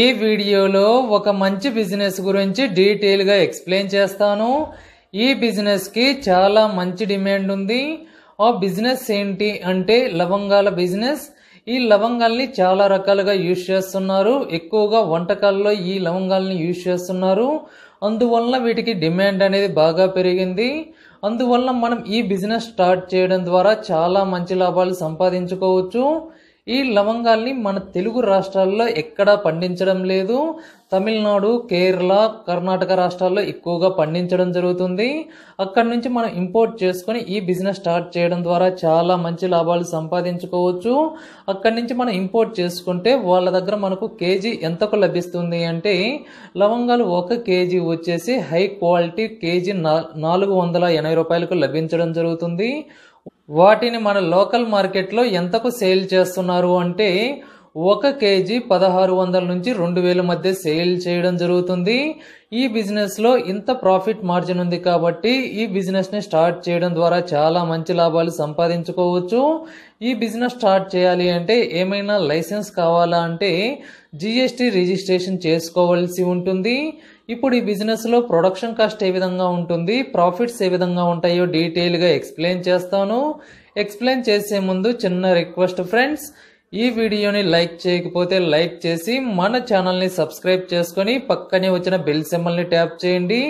ఈ వీడియోలో ఒక మంచి బిజినెస్ గురించి డీటెయిల్గా ఎక్స్ప్లెయిన్ చేస్తాను ఈ బిజినెస్కి చాలా మంచి డిమాండ్ ఉంది ఆ బిజినెస్ ఏంటి అంటే లవంగాల బిజినెస్ ఈ లవంగాల్ని చాలా రకాలుగా యూజ్ చేస్తున్నారు ఎక్కువగా వంటకాల్లో ఈ లవంగాల్ని యూజ్ చేస్తున్నారు అందువలన వీటికి డిమాండ్ అనేది బాగా పెరిగింది అందువల్ల మనం ఈ బిజినెస్ స్టార్ట్ చేయడం ద్వారా చాలా మంచి లాభాలు సంపాదించుకోవచ్చు ఈ లవంగాల్ని మన తెలుగు రాష్ట్రాల్లో ఎక్కడా పండించడం లేదు తమిళనాడు కేరళ కర్ణాటక రాష్ట్రాల్లో ఎక్కువగా పండించడం జరుగుతుంది అక్కడి నుంచి మనం ఇంపోర్ట్ చేసుకొని ఈ బిజినెస్ స్టార్ట్ చేయడం ద్వారా చాలా మంచి లాభాలు సంపాదించుకోవచ్చు అక్కడి నుంచి మనం ఇంపోర్ట్ చేసుకుంటే వాళ్ళ దగ్గర మనకు కేజీ ఎంతకు లభిస్తుంది అంటే లవంగాలు ఒక కేజీ వచ్చేసి హై క్వాలిటీ కేజీ నాలుగు వందల ఎనభై రూపాయలకు లభించడం జరుగుతుంది వాటిని మన లోకల్ మార్కెట్లో ఎంతకు సేల్ చేస్తున్నారు అంటే ఒక కేజీ పదహారు వందల నుంచి రెండు వేల మధ్య సేల్ చేయడం జరుగుతుంది ఈ బిజినెస్లో ఇంత ప్రాఫిట్ మార్జిన్ ఉంది కాబట్టి ఈ బిజినెస్ని స్టార్ట్ చేయడం ద్వారా చాలా మంచి లాభాలు సంపాదించుకోవచ్చు ఈ బిజినెస్ స్టార్ట్ చేయాలి అంటే ఏమైనా లైసెన్స్ కావాలా అంటే జిఎస్టి రిజిస్ట్రేషన్ చేసుకోవాల్సి ఉంటుంది ఇప్పుడు ఈ బిజినెస్లో ప్రొడక్షన్ కాస్ట్ ఏ విధంగా ఉంటుంది ప్రాఫిట్స్ ఏ విధంగా ఉంటాయో డీటెయిల్గా ఎక్స్ప్లెయిన్ చేస్తాను ఎక్స్ప్లెయిన్ చేసే ముందు చిన్న రిక్వెస్ట్ ఫ్రెండ్స్ ఈ వీడియోని లైక్ చేయకపోతే లైక్ చేసి మన ఛానల్ని సబ్స్క్రైబ్ చేసుకొని పక్కనే వచ్చిన బెల్ సింబల్ని ట్యాప్ చేయండి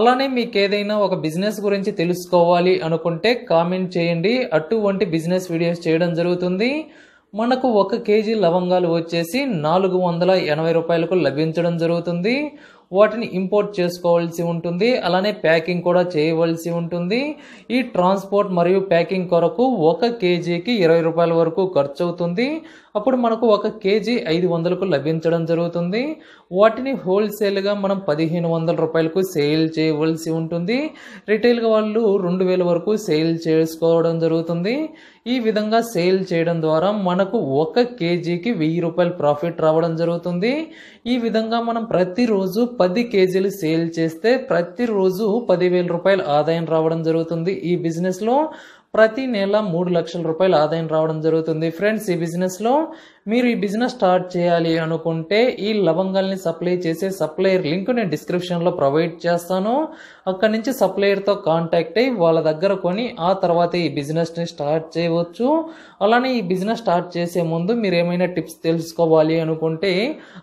అలానే మీకు ఏదైనా ఒక బిజినెస్ గురించి తెలుసుకోవాలి అనుకుంటే కామెంట్ చేయండి అటువంటి బిజినెస్ వీడియోస్ చేయడం జరుగుతుంది మనకు ఒక కేజీ లవంగాలు వచ్చేసి నాలుగు వందల ఎనభై రూపాయలకు లభించడం జరుగుతుంది వాటిని ఇంపోర్ట్ చేసుకోవాల్సి ఉంటుంది అలానే ప్యాకింగ్ కూడా చేయవలసి ఉంటుంది ఈ ట్రాన్స్పోర్ట్ మరియు ప్యాకింగ్ కొరకు ఒక కేజీకి ఇరవై రూపాయల వరకు ఖర్చు అవుతుంది అప్పుడు మనకు ఒక కేజీ ఐదు వందలకు లభించడం జరుగుతుంది వాటిని హోల్సేల్గా మనం పదిహేను వందల రూపాయలకు సేల్ చేయవలసి ఉంటుంది రిటైల్గా వాళ్ళు రెండు వేల వరకు సేల్ చేసుకోవడం జరుగుతుంది ఈ విధంగా సేల్ చేయడం ద్వారా మనకు ఒక కేజీకి వెయ్యి రూపాయలు ప్రాఫిట్ రావడం జరుగుతుంది ఈ విధంగా మనం ప్రతిరోజు పది కేజీలు సేల్ చేస్తే ప్రతిరోజు పదివేల రూపాయలు ఆదాయం రావడం జరుగుతుంది ఈ బిజినెస్లో ప్రతి నెల మూడు లక్షల రూపాయలు ఆదాయం రావడం జరుగుతుంది ఫ్రెండ్స్ ఈ బిజినెస్లో మీరు ఈ బిజినెస్ స్టార్ట్ చేయాలి అనుకుంటే ఈ లవంగల్ని సప్లై చేసే సప్లయర్ లింక్ నేను డిస్క్రిప్షన్లో ప్రొవైడ్ చేస్తాను అక్కడి నుంచి సప్లయర్తో కాంటాక్ట్ అయ్యి వాళ్ళ దగ్గర కొని ఆ తర్వాత ఈ బిజినెస్ని స్టార్ట్ చేయవచ్చు అలానే ఈ బిజినెస్ స్టార్ట్ చేసే ముందు మీరు ఏమైనా టిప్స్ తెలుసుకోవాలి అనుకుంటే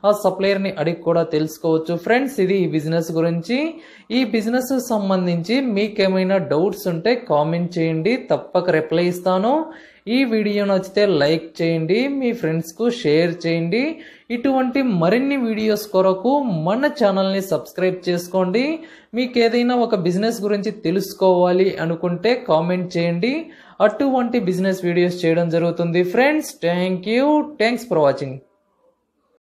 ఆ సప్లయర్ని అడిగి కూడా తెలుసుకోవచ్చు ఫ్రెండ్స్ ఇది ఈ బిజినెస్ గురించి ఈ బిజినెస్ సంబంధించి మీకేమైనా డౌట్స్ ఉంటే కామెంట్ చేయండి తప్పక రిప్లై ఇస్తాను ఈ వీడియో నచ్చితే లైక్ చేయండి మీ ఫ్రెండ్స్కు షేర్ చేయండి ఇటువంటి మరిన్ని వీడియోస్ కొరకు మన ఛానల్ని సబ్స్క్రైబ్ చేసుకోండి మీకు ఏదైనా ఒక బిజినెస్ గురించి తెలుసుకోవాలి అనుకుంటే కామెంట్ చేయండి అటువంటి బిజినెస్ వీడియోస్ చేయడం జరుగుతుంది friends thank you thanks for watching